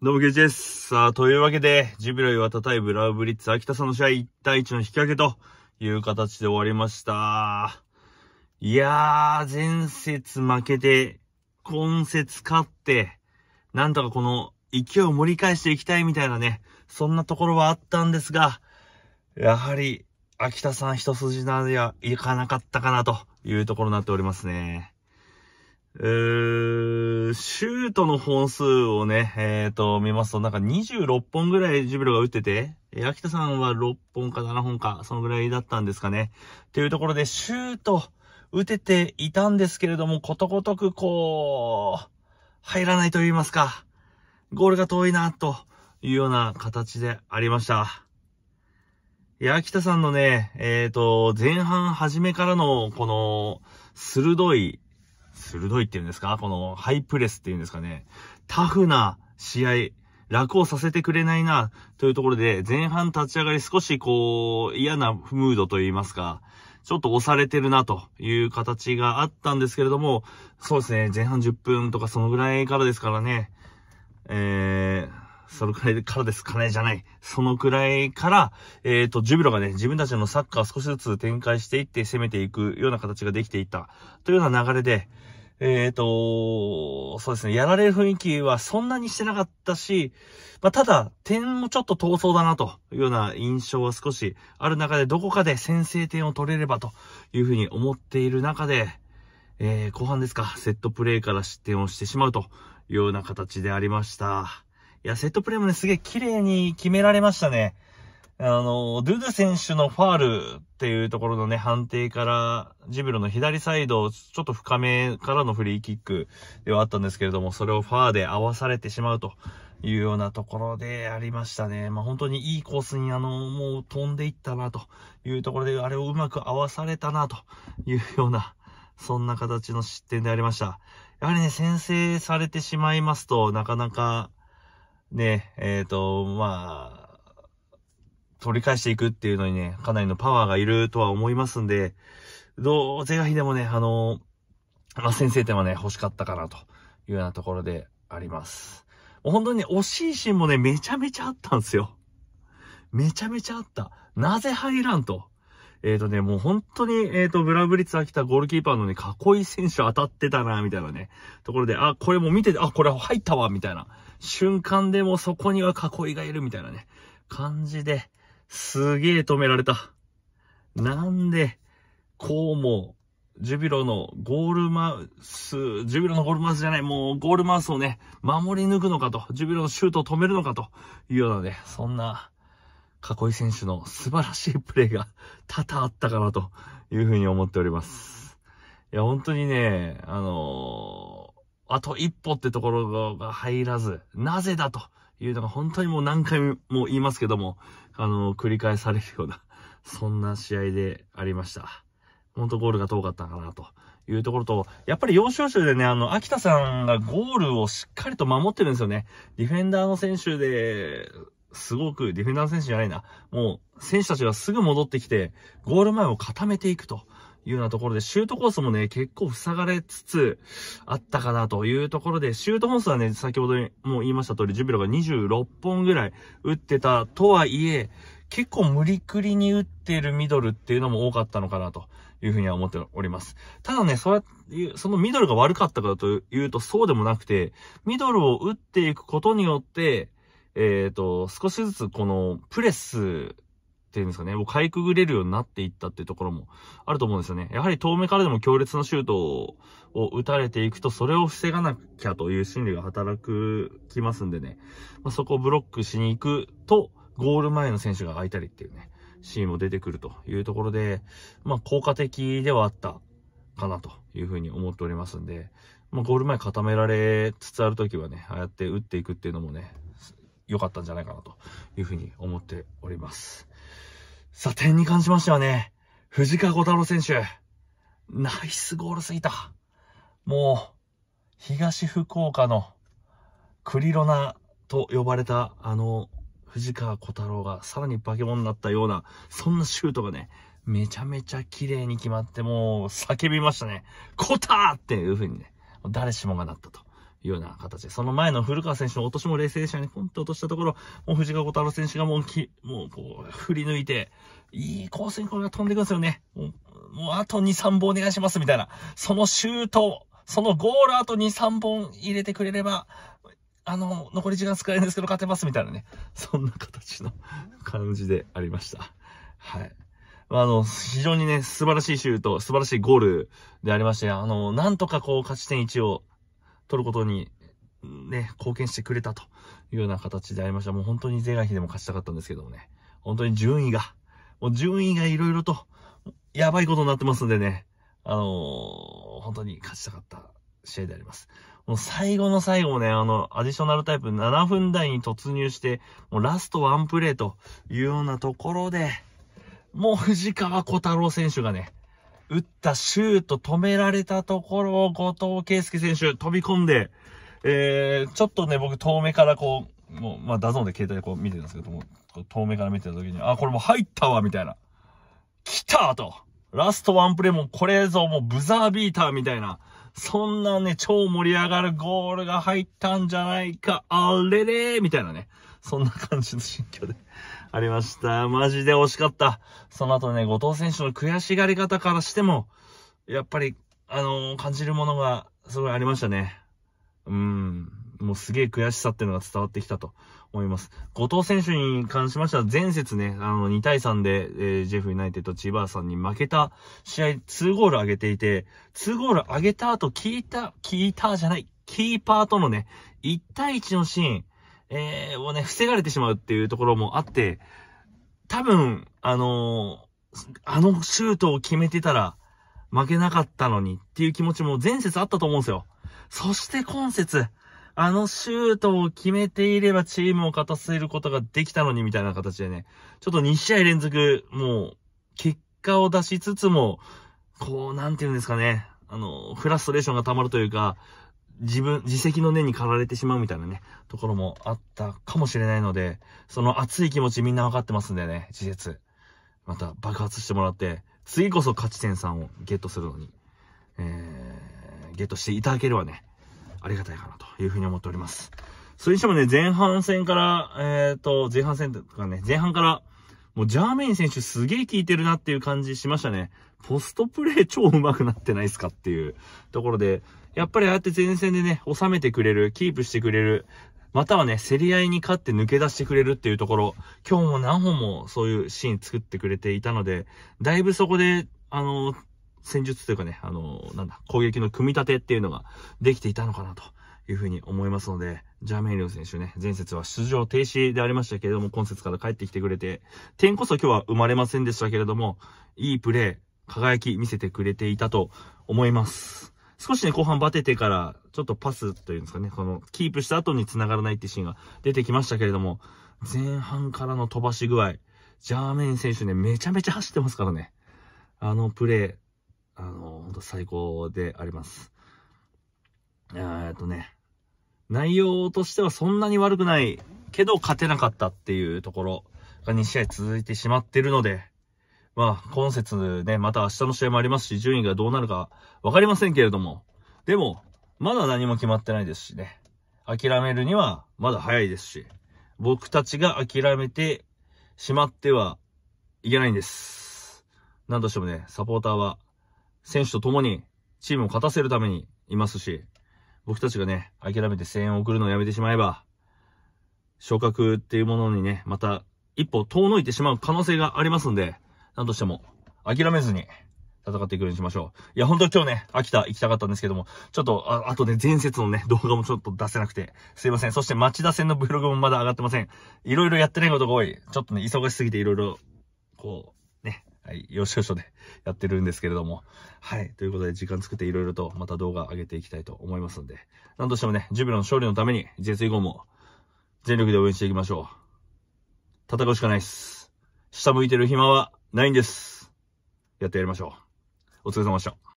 どうも、ゲージです。さあ、というわけで、ジュビロ岩田対ブラウブリッツ秋田さんの試合1対1の引き分けという形で終わりました。いやー、前節負けて、今節勝って、なんとかこの勢いを盛り返していきたいみたいなね、そんなところはあったんですが、やはり、秋田さん一筋縄ではいかなかったかなというところになっておりますね。うー、シュートの本数をね、えっ、ー、と、見ますと、なんか26本ぐらいジュビロが打ってて、え秋田さんは6本か7本か、そのぐらいだったんですかね。っていうところで、シュート、打てていたんですけれども、ことごとくこう、入らないと言いますか、ゴールが遠いな、というような形でありました。いや、秋田さんのね、えっ、ー、と、前半初めからの、この、鋭い鋭いっていうんですかこのハイプレスっていうんですかね。タフな試合、楽をさせてくれないな、というところで、前半立ち上がり少しこう、嫌なムードといいますか、ちょっと押されてるなという形があったんですけれども、そうですね、前半10分とかそのぐらいからですからね、えー、そのくらいからですかねじゃない。そのくらいから、えっ、ー、と、ジュビロがね、自分たちのサッカーを少しずつ展開していって攻めていくような形ができていったというような流れで、えっ、ー、と、そうですね、やられる雰囲気はそんなにしてなかったし、まあ、ただ、点もちょっと遠そうだなというような印象は少しある中で、どこかで先制点を取れればというふうに思っている中で、えー、後半ですか、セットプレイから失点をしてしまうというような形でありました。いや、セットプレイもね、すげえ綺麗に決められましたね。あの、ドゥドゥ選手のファールっていうところのね、判定から、ジブロの左サイド、ちょっと深めからのフリーキックではあったんですけれども、それをファーで合わされてしまうというようなところでありましたね。まあ、本当にいいコースにあの、もう飛んでいったなというところで、あれをうまく合わされたなというような、そんな形の失点でありました。やはりね、先制されてしまいますと、なかなか、ね、えっ、ー、と、まあ、取り返していくっていうのにね、かなりのパワーがいるとは思いますんで、どうぜがひでもね、あのまあ、先生点はね、欲しかったかなというようなところであります。もう本当にね、惜しいシーンもね、めちゃめちゃあったんですよ。めちゃめちゃあった。なぜ入らんと。えっ、ー、とね、もう本当に、えっ、ー、と、ブラブリッツ秋田ゴールキーパーのね、かっこいい選手当たってたな、みたいなね、ところで、あ、これも見てて、あ、これ入ったわ、みたいな。瞬間でもそこには囲いがいる、みたいなね、感じで、すげえ止められた。なんで、こうも、ジュビロのゴールマウス、ジュビロのゴールマウスじゃない、もうゴールマウスをね、守り抜くのかと、ジュビロのシュートを止めるのかというようなね、そんな、囲い選手の素晴らしいプレーが多々あったかなというふうに思っております。いや、本当にね、あのー、あと一歩ってところが入らず、なぜだというのが本当にもう何回も言いますけども、あの、繰り返されるような、そんな試合でありました。本当ゴールが遠かったかなというところと、やっぱり要所要所でね、あの、秋田さんがゴールをしっかりと守ってるんですよね。ディフェンダーの選手で、すごく、ディフェンダーの選手じゃないな。もう、選手たちがすぐ戻ってきて、ゴール前を固めていくと。というようなところで、シュートコースもね、結構塞がれつつあったかなというところで、シュート本数はね、先ほども言いました通り、ジュビロが26本ぐらい打ってたとはいえ、結構無理くりに打ってるミドルっていうのも多かったのかなというふうには思っております。ただね、そうそのミドルが悪かったかというとそうでもなくて、ミドルを打っていくことによって、えっ、ー、と、少しずつこのプレスていうんですかね、うかいくぐれるようになっていったっていうところもあると思うんですよね。やはり遠目からでも強烈なシュートを打たれていくと、それを防がなきゃという心理が働く、きますんでね。まあ、そこをブロックしに行くと、ゴール前の選手が空いたりっていうね、シーンも出てくるというところで、まあ、効果的ではあったかなというふうに思っておりますんで、まあ、ゴール前固められつつあるときはね、ああやって打っていくっていうのもね、良かったんじゃないかなというふうに思っております。さあ、点に関しましてはね、藤川小太郎選手、ナイスゴールすぎた。もう、東福岡のクリロナと呼ばれた、あの、藤川小太郎がさらに化け物になったような、そんなシュートがね、めちゃめちゃ綺麗に決まって、もう叫びましたね。コターっていう風にね、誰しもがなったと。いうような形で、その前の古川選手の落としも冷静たにポンと落としたところ、もう藤川小太郎選手がもうき、もうこう、振り抜いて、いいコースにこれが飛んでいくんですよね。もう、もうあと2、3本お願いしますみたいな。そのシュート、そのゴールあと2、3本入れてくれれば、あの、残り時間少ないんですけど勝てますみたいなね。そんな形の感じでありました。はい。あの、非常にね、素晴らしいシュート、素晴らしいゴールでありまして、あの、なんとかこう、勝ち点1を取ることにね、貢献してくれたというような形でありました。もう本当に是が非でも勝ちたかったんですけどもね。本当に順位が、もう順位がいろいろと、やばいことになってますんでね。あのー、本当に勝ちたかった試合であります。もう最後の最後もね、あの、アディショナルタイプ7分台に突入して、もうラストワンプレーというようなところで、もう藤川小太郎選手がね、打ったシュート止められたところを後藤圭介選手飛び込んで、えー、ちょっとね、僕遠目からこう、もう、まあ、ダゾーンで携帯でこう見てたんですけども、遠目から見てた時に、あ、これもう入ったわ、みたいな。来たと。ラストワンプレイもこれぞもうブザービーターみたいな。そんなね、超盛り上がるゴールが入ったんじゃないか。あれれーみたいなね。そんな感じの心境でありました。マジで惜しかった。その後ね、後藤選手の悔しがり方からしても、やっぱり、あのー、感じるものがすごいありましたね。うん。もうすげえ悔しさっていうのが伝わってきたと思います。後藤選手に関しましては、前節ね、あの、2対3で、えー、ジェフユナイテッド、バーさんに負けた試合、2ゴール上げていて、2ゴール上げた後、聞いた、聞いたじゃない、キーパーとのね、1対1のシーン、えー、をね、防がれてしまうっていうところもあって、多分、あのー、あのシュートを決めてたら、負けなかったのにっていう気持ちも前節あったと思うんですよ。そして今節、あのシュートを決めていればチームを勝たせることができたのにみたいな形でね、ちょっと2試合連続、もう、結果を出しつつも、こう、なんて言うんですかね、あの、フラストレーションが溜まるというか、自分、自責の念に駆られてしまうみたいなね、ところもあったかもしれないので、その熱い気持ちみんなわかってますんでね、事実。また爆発してもらって、次こそ勝ち点3をゲットするのに、えー、ゲットしていただければね、ありがたいかなというふうに思っております。それにしてもね、前半戦から、えっ、ー、と、前半戦とかね、前半から、もうジャーメイン選手すげえ効いてるなっていう感じしましたね。ポストプレイ超上手くなってないっすかっていうところで、やっぱりああやって前線でね、収めてくれる、キープしてくれる、またはね、競り合いに勝って抜け出してくれるっていうところ、今日も何本もそういうシーン作ってくれていたので、だいぶそこで、あの、戦術というかね、あの、なんだ、攻撃の組み立てっていうのができていたのかなというふうに思いますので、ジャーメイリオ選手ね、前節は出場停止でありましたけれども、今節から帰ってきてくれて、点こそ今日は生まれませんでしたけれども、いいプレー、輝き見せてくれていたと思います。少しね、後半バテてから、ちょっとパスというんですかね、この、キープした後に繋がらないってシーンが出てきましたけれども、前半からの飛ばし具合、ジャーメイン選手ね、めちゃめちゃ走ってますからね。あのプレイ、あの、ほんと最高であります。えっとね、内容としてはそんなに悪くないけど勝てなかったっていうところが2試合続いてしまってるので、まあ、今節ね、また明日の試合もありますし、順位がどうなるか分かりませんけれども、でも、まだ何も決まってないですしね、諦めるにはまだ早いですし、僕たちが諦めてしまってはいけないんです。何としてもね、サポーターは選手と共にチームを勝たせるためにいますし、僕たちがね、諦めて声援を送るのをやめてしまえば、昇格っていうものにね、また一歩遠のいてしまう可能性がありますんで、なんとしても、諦めずに、戦っていくようにしましょう。いや、本当に今日ね、秋田行きたかったんですけども、ちょっと、ああとね、前節のね、動画もちょっと出せなくて、すいません。そして町田戦のブログもまだ上がってません。いろいろやってないことが多い。ちょっとね、忙しすぎていろいろ、こう、ね、はい、よしよしとね、やってるんですけれども。はい、ということで時間作っていろいろとまた動画上げていきたいと思いますので、なんとしてもね、ジュビロの勝利のために、絶2以降も、全力で応援していきましょう。戦うしかないっす。下向いてる暇は、ないんです。やってやりましょう。お疲れ様でした。